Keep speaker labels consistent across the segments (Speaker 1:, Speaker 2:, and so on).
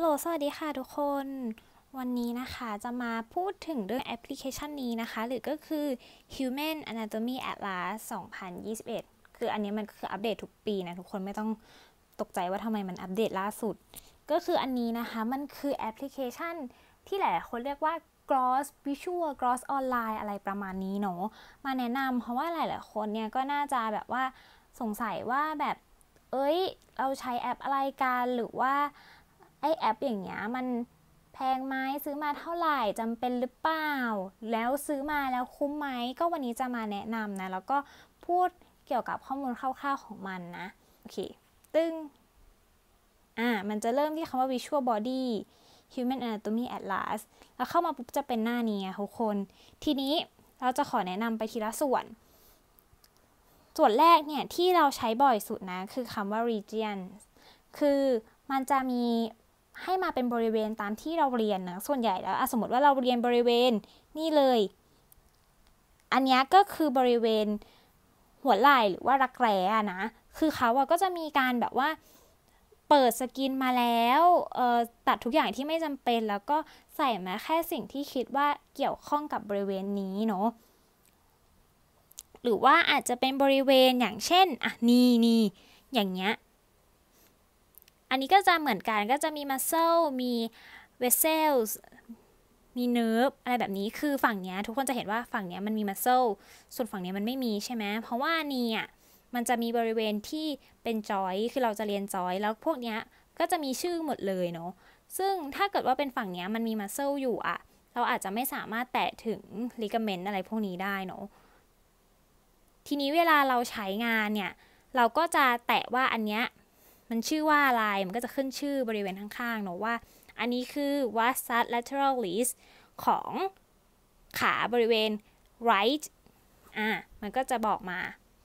Speaker 1: ฮัลโหลสวัสดีค่ะทุกคน วันนี้นะคะจะมาพูดถึงเรื่องแอปพลิเคชันนี้นะคะ หรือก็คือ Human Anatomy Atlas 2021 คืออันนี้มันคืออัปเดตทุกปีนะทุกคนไม่ต้องตกใจว่าทำไมมันอัปเดตล่าสุด ก็คืออันนี้นะคะมันคือแอปพลิเคชัน ที่หลาย คนเรียกว่า cross visual cross online อะไรประมาณนี้เนาะ มาแนะนำเพราะว่าหลาย ๆ คนเนี่ยก็น่าจะแบบว่าสงสัยว่าแบบ เอ้ย เราใช้แอปอะไรกัน หรือว่าไอแอปอย่างเงี้ยมันแพงไหมซื้อมาเท่าไหร่จำเป็นหรือเปล่า แล้วซื้อมาแล้วคุ้มไหมก็วันนี้จะมาแนะนำนะ แล้วก็พูดเกี่ยวกับข้อมูลคร่าวๆของมันนะ โอเค ตึง้งอ่ามันจะเริ่มที่คำว่า visual body human anatomy atlas แล้วเข้ามาปุ๊บจะเป็นหน้านี้ทุกคน ทีนี้เราจะขอแนะนำไปทีละส่วน ส่วนแรกเนี่ยที่เราใช้บ่อยสุดนะคือคำว่า region คือมันจะมีให้มาเป็นบริเวณตามที่เราเรียนนะส่วนใหญ่แล้วสมมติว่าเราเรียนบริเวณนี่เลย อันนี้ก็คือบริเวณหัวไหล่หรือว่ารักแร้นะคือเขาก็จะมีการแบบว่าเปิดสกินมาแล้วตัดทุกอย่างที่ไม่จำเป็นแล้วก็ใส่มาแค่สิ่งที่คิดว่าเกี่ยวข้องกับบริเวณนี้เนาะหรือว่าอาจจะเป็นบริเวณอย่างเช่นอ่ะนี่นี่อย่างเงี้ยอันนี้ก็จะเหมือนกัน ก็จะมี muscle มี vessels มี nerve อะไรแบบนี้ คือฝั่งเนี้ยทุกคนจะเห็นว่าฝั่งเนี้ยมันมี muscle ส่วนฝั่งเนี้ยมันไม่มีใช่ไหม เพราะว่านี่อ่ะ มันจะมีบริเวณที่เป็น j o i n คือเราจะเรียน j o i n แล้วพวกเนี้ยก็จะมีชื่อหมดเลยเนาะ ซึ่งถ้าเกิดว่าเป็นฝั่งเนี้ยมันมี muscle อยู่อ่ะ เราอาจจะไม่สามารถแตะถึง ligament อะไรพวกนี้ได้เนาะ ทีนี้เวลาเราใช้งานเนี่ย เราก็จะแตะว่าอันเนี้ยมันชื่อว่าอะไร มันก็จะขึ้นชื่อบริเวณข้างๆเนาะว่าอันนี้คือวัส u s lateral l e s t ของขาบริเวณ right อ่ะมันก็จะบอกมา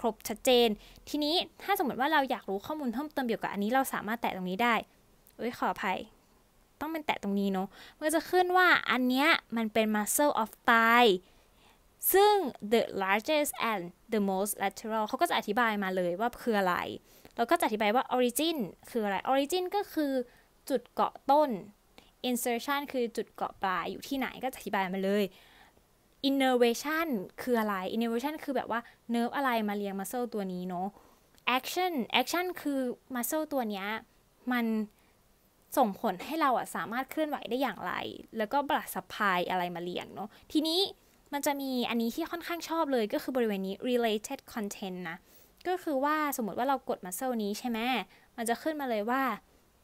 Speaker 1: ครบชัดเจน ทีนี้ถ้าสมมติว่าเราอยากรู้ข้อมูลเพิ่มเติมเกี่ยวกับอันนี้เราสามารถแตะตรงนี้ได้ เอ้ยขออภัย ต้องเป็นแตะตรงนี้เนาะมันจะขึ้นว่าอันเนี้ยมันเป็น muscle of thigh ซึ่ง the largest and the most lateral เขาก็จะอธิบายมาเลยว่าคืออะไรเราก็จะอธิบายว่า origin คืออะไร origin ก็คือจุดเกาะต้น insertion คือจุดเกาะปลายอยู่ที่ไหน ก็จะอธิบายมาเลย innervation คืออะไร innervation คือแบบว่าเนิร์ฟอะไรมาเลี้ยงมัสเซลตัวนี้เนาะ action action คือมัสเซลตัวเนี้ยมันส่งผลให้เราอะสามารถเคลื่อนไหวได้อย่างไร แล้วก็บลัดสปพายอะไรมาเลี้ยงเนาะทีนี้มันจะมีอันนี้ที่ค่อนข้างชอบเลยก็คือบริเวณนี้ related content นะก็คือว่าสมมติว่าเรากดมัสเซลนี้ใช่ไหม มันจะขึ้นมาเลยว่า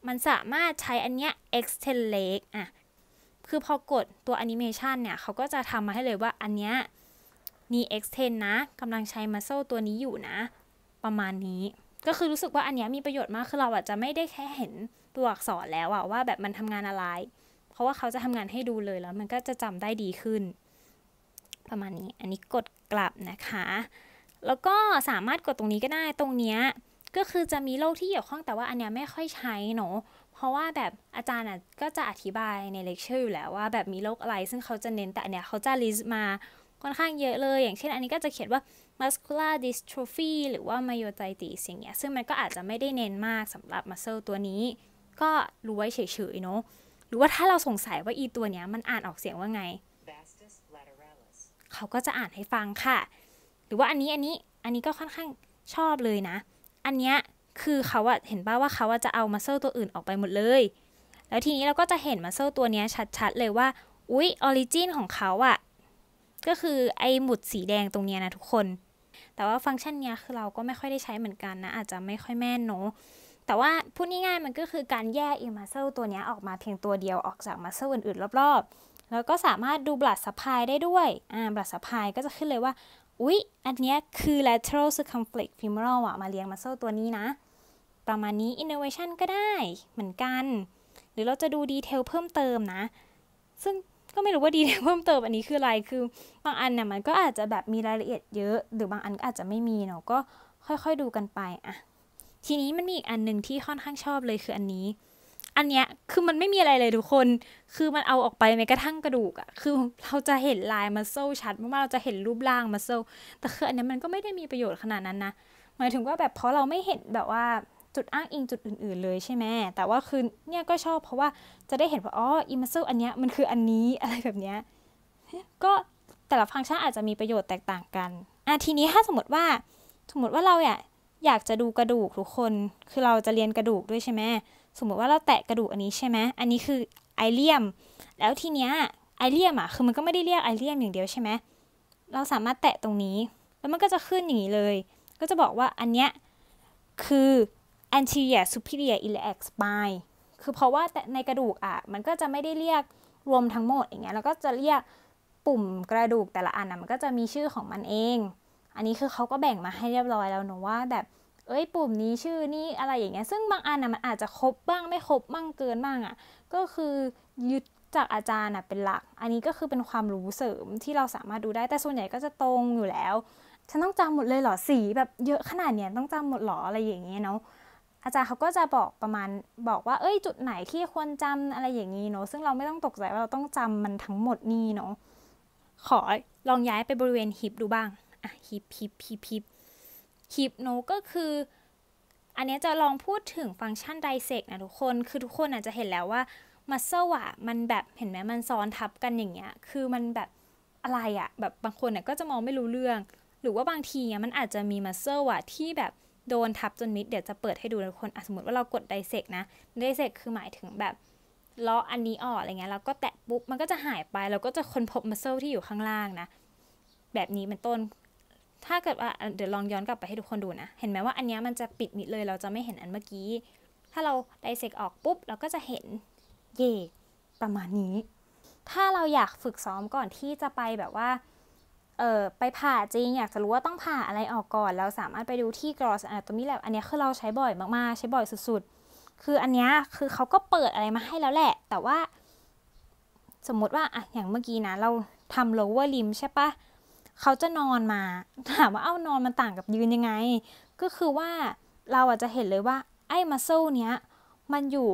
Speaker 1: มันสามารถใช้อันเนี้ย extend leg อ่ะคือพอกดตัว animation เนี่ยเขาก็จะทำมาให้เลยว่าอันเนี้ยนี่ extend นะกำลังใช้มัสเซลตัวนี้อยู่นะ ประมาณนี้ ก็คือรู้สึกว่าอันนี้มีประโยชน์มาก คือเราอาจจะไม่ได้แค่เห็นตัวอักษรแล้วอะว่าแบบมันทำงานอะไร เพราะว่าเขาจะทำงานให้ดูเลยแล้ว มันก็จะจำได้ดีขึ้น ประมาณนี้อันนี้กดกลับนะคะแล้วก็สามารถกดตรงนี้ก็ได้ตรงเนี้ยก็คือจะมีโรคที่เกี่ยวข้องแต่ว่าอันเนี้ยไม่ค่อยใช้เนาะเพราะว่าแบบอาจารย์อ่ะก็จะอธิบายในเลคเชอร์อยู่แล้วว่าแบบมีโรคอะไรซึ่งเขาจะเน้นแต่อันเนี้ยเขาจะลิสต์มาค่อนข้างเยอะเลย อย่างเช่นอันนี้ก็จะเขียนว่า muscular dystrophy หรือว่า myositis อย่างเงี้ย ซึ่งมันก็อาจจะไม่ได้เน้นมากสำหรับมัสเซลตัวนี้ ก็รู้ไว้เฉยๆเนาะหรือว่าถ้าเราสงสัยว่าอีตัวเนี้ยมันอ่านออกเสียงว่าไง เขาก็จะอ่านให้ฟังค่ะหรือว่าอันนี้ อันนี้อันนี้ก็ค่อนข้างชอบเลยนะ อันเนี้ยคือเขาอะเห็นป่าว่าเขาอะจะเอามาเซ์ตัวอื่นออกไปหมดเลย แล้วทีนี้เราก็จะเห็นมาเซ์ตัวเนี้ยชัดๆ เลยว่า อุ๊ยออริจินของเขาอะก็คือไอหมุดสีแดงตรงเนี้ยนะทุกคน แต่ว่าฟังก์ชันเนี้ยคือเราก็ไม่ค่อยได้ใช้เหมือนกันนะ อาจจะไม่ค่อยแม่นเนาะแต่ว่าพูดง่ายๆมันก็คือการแยกอีมัสเซลตัวนี้ออกมาเพียงตัวเดียวออกจากมัสเซลอื่นๆรอบ ๆ แล้วก็สามารถดูบลัดสะพายได้ด้วย อ่าบลัดสะพายก็จะขึ้นเลยว่าอุ๊ยอันนี้คือ lateral circumflex femoral อะมาเรียงมาโซ่ตัวนี้นะ ประมาณนี้ innovation ก็ได้เหมือนกัน หรือเราจะดูดีเทลเพิ่มเติมนะ ซึ่งก็ไม่รู้ว่า ดีเทลเพิ่มเติมอันนี้คืออะไร คือบางอันน่ยมันก็อาจจะแบบมีรายละเอียดเยอะ หรือบางอันก็อาจจะไม่มี เนาะ ก็ค่อยๆดูกันไปอะทีนี้มันมีอีกอันหนึ่งที่ค่อนข้างชอบเลยคืออันนี้อันเนี้ย คือมันไม่มีอะไรเลยทุกคน คือมันเอาออกไปแม้กระทั่งกระดูกอะคือเราจะเห็นลายมัสเซลชัดมากๆ เราจะเห็นรูปร่างมัสเซลแต่คืออันนี้มันก็ไม่ได้มีประโยชน์ขนาดนั้นนะ หมายถึงว่าแบบเพราะเราไม่เห็นแบบว่าจุดอ้างอิงจุดอื่นๆ เลยใช่ไหมแต่ว่าคือเนี่ยก็ชอบเพราะว่าจะได้เห็นว่าอ๋ออิมัสเซลอันเนี้ยมันคืออันนี้อะไรแบบเนี้ย ก็แต่ละฟังก์ชันอาจจะมีประโยชน์แตกต่างกัน อ่ะทีนี้ถ้าสมมติว่าสมมติว่าเราอยากอยากจะดูกระดูกทุกคน คือเราจะเรียนกระดูกด้วยใช่ไหมสมมติว่าเราแตะกระดูกอันนี้ใช่ไหมอันนี้คือไอเลียม แล้วทีเนี้ยไอเลียมอ่ะ คือมันก็ไม่ได้เรียกไอเลียมอย่างเดียวใช่ไหมเราสามารถแตะตรงนี้ แล้วมันก็จะขึ้นอย่างนี้เลย ก็จะบอกว่าอันเนี้ยคือ anterior superior iliac spine คือเพราะว่าในกระดูกอ่ะ มันก็จะไม่ได้เรียกรวมทั้งหมดอย่างเงี้ย แล้วก็จะเรียกปุ่มกระดูกแต่ละอันอ่ะมันก็จะมีชื่อของมันเอง อันนี้คือเขาก็แบ่งมาให้เรียบร้อยแล้วเนอะว่าแบบเอ้ยปุ่มนี้ชื่อนี้อะไรอย่างเงี้ยซึ่งบางอันนะมันอาจจะครบบ้างไม่ครบบ้างเกินบ้างอะ่ะก็คือยึดจากอาจารย์นะเป็นหลัก อันนี้ก็คือเป็นความรู้เสริมที่เราสามารถดูได้แต่ส่วนใหญ่ก็จะตรงอยู่แล้วฉันต้องจำหมดเลยเหรอสีแบบเยอะขนาดเนี้ยต้องจำหมดหรออะไรอย่างเงี้ยเนาะอาจารย์เขาก็จะบอกประมาณ บอกว่า เอ้ยจุดไหนที่ควรจำอะไรอย่างงี้เนาะซึ่งเราไม่ต้องตกใจว่าเราต้องจำ มันทั้งหมดนี่เนาะขอลองย้ายไปบริเวณฮิปดูบ้างอ่ะฮิปฮิปฮิปฮิปฮิปโนก็คืออันนี้จะลองพูดถึงฟังก์ชันไดเซกนะทุกคน คือทุกคนอาจจะเห็นแล้วว่ามัสเซลอะมันแบบเห็นไหมมันซ้อนทับกันอย่างเงี้ย คือมันแบบอะไรอะแบบบางคนเนี่ยก็จะมองไม่รู้เรื่อง หรือว่าบางทีเนี่ยมันอาจจะมีมัสเซลอะที่แบบโดนทับจนมิดเดี๋ยวจะเปิดให้ดูทุกคนสมมติว่าเรากดไดเซกนะไดเซกคือหมายถึงแบบล้ออันนี้ออกอะไรเงี้ยแล้วก็แตะปุ๊บมันก็จะหายไปเราก็จะค้นพบมัสเซลที่อยู่ข้างล่างนะแบบนี้เป็นต้นถ้าเกิดว่าเดี๋ยวลองย้อนกลับไปให้ทุกคนดูนะ เห็นไหมว่าอันนี้มันจะปิดมิดเลย เราจะไม่เห็นอันเมื่อกี้ ถ้าเราไดเซกออกปุ๊บ เราก็จะเห็นเย่ประมาณนี้ ถ้าเราอยากฝึกซ้อมก่อนที่จะไปแบบว่า เออไปผ่าจริงอยากจะรู้ว่าต้องผ่าอะไรออกก่อน เราสามารถไปดูที่ gross anatomy lab อันนี้คือเราใช้บ่อยมากๆ ใช้บ่อยสุดๆ คืออันนี้คือเขาก็เปิดอะไรมาให้แล้วแหละ แต่ว่า สมมติว่าอะอย่างเมื่อกี้นะเราทำ lower limb ใช่ปะเขาจะนอนมาถามว่าเอานอนมันต่างกับยืนยังไง ก็คือว่าเราอาจจะเห็นเลยว่า ไอ้มัสเซลเนี้ยมันอยู่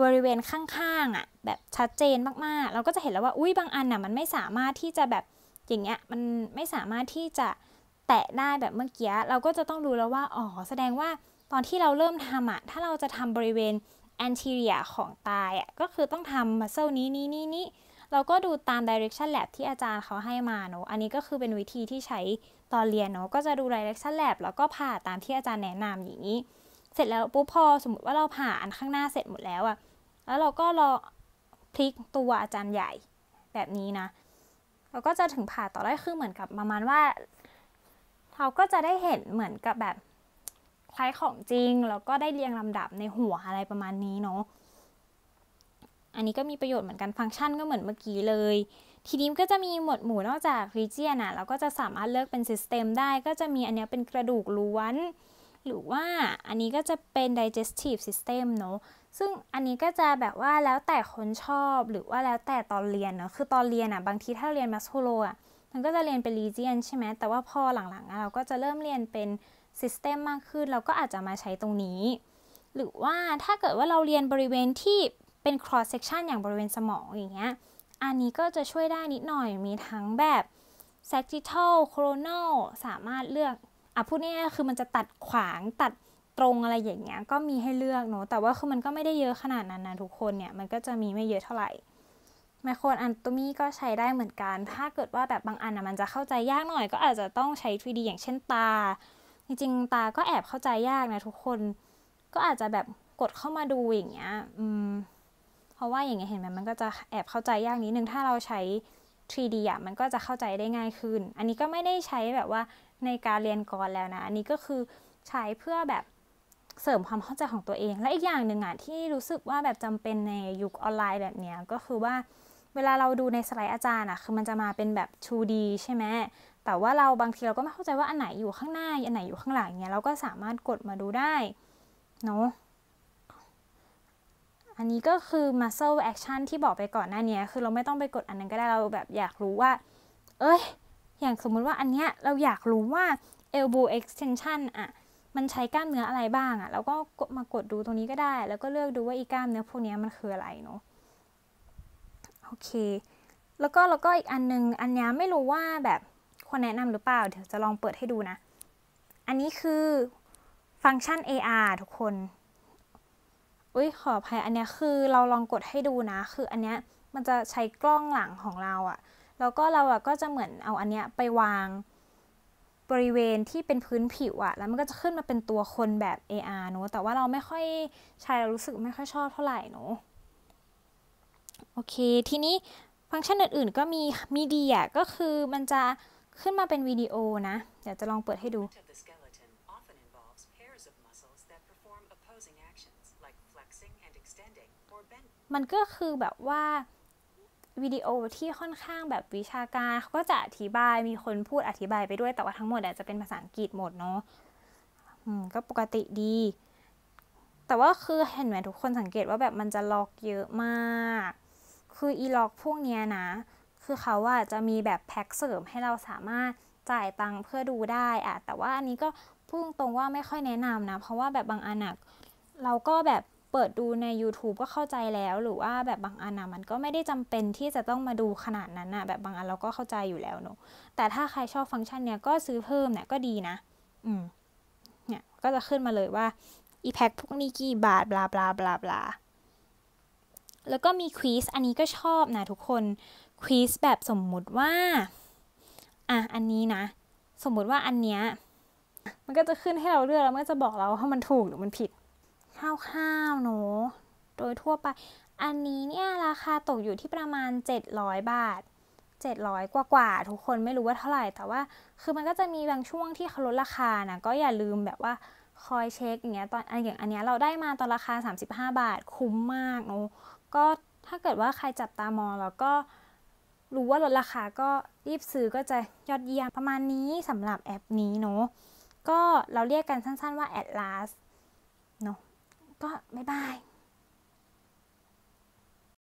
Speaker 1: บริเวณข้างๆอ่ะ แบบชัดเจนมากๆ เราก็จะเห็นแล้วว่าอุ้ยบางอันน่ะมันไม่สามารถที่จะแบบอย่างเงี้ยมันไม่สามารถที่จะแตะได้แบบเมื่อกี้เราก็จะต้องรู้แล้วว่าอ๋อแสดงว่าตอนที่เราเริ่มทำอ่ะถ้าเราจะทำบริเวณ anterior ของตายอ่ะก็คือต้องทำมา s ซ l นี้นี้นี้นี้เราก็ดูตาม Direction Lab ที่อาจารย์เขาให้มาเนาะ อันนี้ก็คือเป็นวิธีที่ใช้ตอนเรียนเนาะ ก็จะดู Direction Lab แล้วก็ผ่าตามที่อาจารย์แนะนำอย่างนี้ เสร็จแล้วปุ๊บพอสมมติว่าเราผ่าอันข้างหน้าเสร็จหมดแล้วอะแล้วเราก็รอพลิกตัวอาจารย์ใหญ่แบบนี้นะ เราก็จะถึงผ่าต่อได้ คือเหมือนกับประมาณว่า เราก็จะได้เห็นเหมือนกับแบบคล้ายของจริง แล้วก็ได้เรียงลำดับในหัวอะไรประมาณนี้เนาะอันนี้ก็มีประโยชน์เหมือนกันฟังก์ชันก็เหมือนเมื่อกี้เลย ทีนี้ก็จะมีหมวดหมู่นอกจากรีเจียนะเราก็จะสามารถเลือกเป็นิสเต็มได้ ก็จะมีอันนี้เป็นกระดูกล้วน หรือว่าอันนี้ก็จะเป็น digestive system เนาะซึ่งอันนี้ก็จะแบบว่าแล้วแต่คนชอบหรือว่าแล้วแต่ตอนเรียนเนาะคือตอนเรียนอ่ะบางทีถ้าเรียนมัสโคโลอ่ะมันก็จะเรียนเป็นีเจียนใช่ไหมแต่ว่าพอหลังๆเราก็จะเริ่มเรียนเป็น s ิสเตมมากขึ้น เราก็อาจจะมาใช้ตรงนี้ หรือว่าถ้าเกิดว่าเราเรียนบริเวณที่เป็น cross section อย่างบริเวณสมองอย่างเงี้ย อันนี้ก็จะช่วยได้นิดหน่อย มีทั้งแบบ sagittal coronal สามารถเลือก อ่ะพูดง่ายๆคือมันจะตัดขวางตัดตรงอะไรอย่างเงี้ย ก็มีให้เลือกเนาะแต่ว่าคือมันก็ไม่ได้เยอะขนาดนั้นนะ ทุกคนเนี่ย มันก็จะมีไม่เยอะเท่าไหร่ไมโครอันตุมีก็ใช้ได้เหมือนกัน ถ้าเกิดว่าแบบบางอันนะมันจะเข้าใจยากหน่อย ก็อาจจะต้องใช้ 3D อย่างเช่นตา จริงๆ ตาก็แอบเข้าใจยากนะทุกคน ก็อาจจะแบบกดเข้ามาดูอย่างเงี้ย อืมราะว่าอย่างเงี้ยเห็นไหมมันก็จะแอบเข้าใจยากนิดนึงถ้าเราใช้ 3D อ่ะมันก็จะเข้าใจได้ง่ายขึ้น อันนี้ก็ไม่ได้ใช้แบบว่าในการเรียนก่อนแล้วนะ อันนี้ก็คือใช้เพื่อแบบเสริมความเข้าใจของตัวเอง และอีกอย่างหนึ่งอ่ะที่รู้สึกว่าแบบจำเป็นในยุคออนไลน์แบบเนี้ยก็คือว่าเวลาเราดูในสไลด์อาจารย์อ่ะคือมันจะมาเป็นแบบ 2D ใช่ไหมแต่ว่าเราบางทีเราก็ไม่เข้าใจว่าอันไหนอยู่ข้างหน้าอันไหนอยู่ข้างหลังเนี้ยเราก็สามารถกดมาดูได้เนาะอันนี้ก็คือ muscle action ที่บอกไปก่อนหน้านี้ คือเราไม่ต้องไปกดอันนั้นก็ได้ เราแบบอยากรู้ว่า เอ้ย อย่างสมมุติว่าอันเนี้ยเราอยากรู้ว่า elbow extension อ่ะ มันใช้กล้ามเนื้ออะไรบ้างอะ่ะเราก็มากดดูตรงนี้ก็ได้ แล้วก็เลือกดูว่าอีกล้ามเนื้อพวกนี้มันคืออะไรเนาะ โอเค แล้วก็แล้วก็อีกอันนึงอันนี้ไม่รู้ว่าแบบคนแนะนำหรือเปล่า เดี๋ยวจะลองเปิดให้ดูนะ อันนี้คือฟังก์ชัน AR ทุกคนอุ้ยขออภัยอันเนี้ยคือเราลองกดให้ดูนะ คืออันเนี้ยมันจะใช้กล้องหลังของเราอะแล้วก็เราอะก็จะเหมือนเอาอันเนี้ยไปวางบริเวณที่เป็นพื้นผิวอะแล้วมันก็จะขึ้นมาเป็นตัวคนแบบ AR เนอะแต่ว่าเราไม่ค่อยใช้เรารู้สึกไม่ค่อยชอบเท่าไหร่เนอะโอเคทีนี้ฟังก์ชันอื่นๆก็มีมีดียก็คือมันจะขึ้นมาเป็นวิดีโอนะเดี๋ยวจะลองเปิดให้ดูมันก็คือแบบว่า วิดีโอที่ค่อนข้างแบบวิชาการเขาก็จะอธิบายมีคนพูดอธิบายไปด้วย แต่ว่าทั้งหมดอาจจะเป็นภาษาอังกฤษหมดเนาะก็ปกติดี แต่ว่าคือเห็นไหมทุกคนสังเกตว่าแบบมันจะล็อกเยอะมาก คืออีล็อก พวกเนี้ยนะ คือเขาว่าจะมีแบบแพ็กเสริมให้เราสามารถจ่ายตังค์เพื่อดูได้อะแต่ว่าอันนี้ก็พูดตรงว่าไม่ค่อยแนะนำนะเพราะว่าแบบบางอันอะเราก็แบบเปิดดูใน YouTube ก็เข้าใจแล้วหรือว่าแบบบางอันนะมันก็ไม่ได้จำเป็นที่จะต้องมาดูขนาดนั้นนะแบบบางอันเราก็เข้าใจอยู่แล้วเนาะแต่ถ้าใครชอบฟังก์ชันเนี้ยก็ซื้อเพิ่มเนี่ยก็ดีนะ อืม เนี่ย ก็จะขึ้นมาเลยว่าอีแพ็พวกนี้กี่บาท บลาบลาบลาบลาแล้วก็มีควิสอันนี้ก็ชอบนะทุกคนควิสแบบสมมุติว่า อ่ะอันนี้นะ สมมุติว่าอันเนี้ยมันก็จะขึ้นให้เราเลือกแล้วมันจะบอกเราว่ามันถูกหรือมันผิดข้าวๆเนาะโดยทั่วไป อันนี้เนี่ยราคาตกอยู่ที่ประมาณ 700 บาท 700 กว่ากว่าทุกคนไม่รู้ว่าเท่าไหร่ แต่ว่า คือมันก็จะมีบางช่วงที่เขาลดราคานะ ก็อย่าลืมแบบว่า คอยเช็คอย่างเงี้ยตอนอย่างอันเนี้ยเราได้มาตอนราคา 35 บาท คุ้มมากเนาะก็ ถ้าเกิดว่าใครจับตามองแล้วก็ รู้ว่าลดราคา ก็รีบซื้อก็จะยอดเยี่ยม ประมาณนี้สำหรับแอปนี้เนาะก็เราเรียกกันสั้นๆว่า Atlas ก็บ๊ายบาย